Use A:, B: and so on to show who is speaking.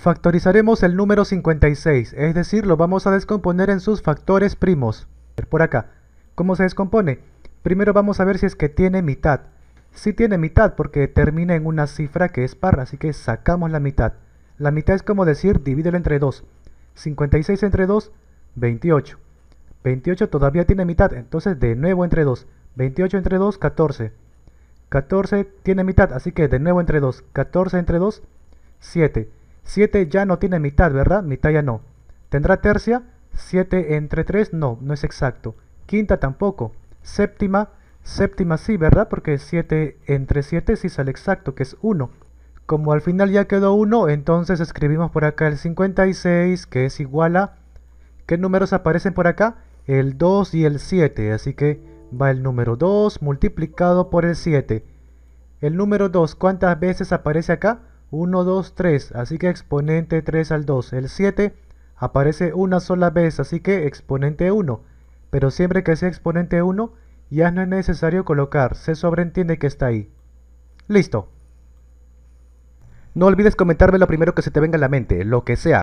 A: Factorizaremos el número 56, es decir, lo vamos a descomponer en sus factores primos. Por acá. ¿Cómo se descompone? Primero vamos a ver si es que tiene mitad. Si sí tiene mitad porque termina en una cifra que es par, así que sacamos la mitad. La mitad es como decir divídelo entre 2. 56 entre 2, 28. 28 todavía tiene mitad, entonces de nuevo entre 2. 28 entre 2, 14. 14 tiene mitad, así que de nuevo entre 2. 14 entre 2, 7. 7 ya no tiene mitad, ¿verdad? Mitad ya no. ¿Tendrá tercia? 7 entre 3, no, no es exacto. Quinta tampoco. Séptima, séptima sí, ¿verdad? Porque 7 entre 7 sí sale exacto, que es 1. Como al final ya quedó 1, entonces escribimos por acá el 56, que es igual a... ¿Qué números aparecen por acá? El 2 y el 7, así que va el número 2 multiplicado por el 7. El número 2, ¿cuántas veces aparece acá? 1, 2, 3, así que exponente 3 al 2. El 7 aparece una sola vez, así que exponente 1. Pero siempre que sea exponente 1, ya no es necesario colocar, se sobreentiende que está ahí. Listo. No olvides comentarme lo primero que se te venga a la mente, lo que sea.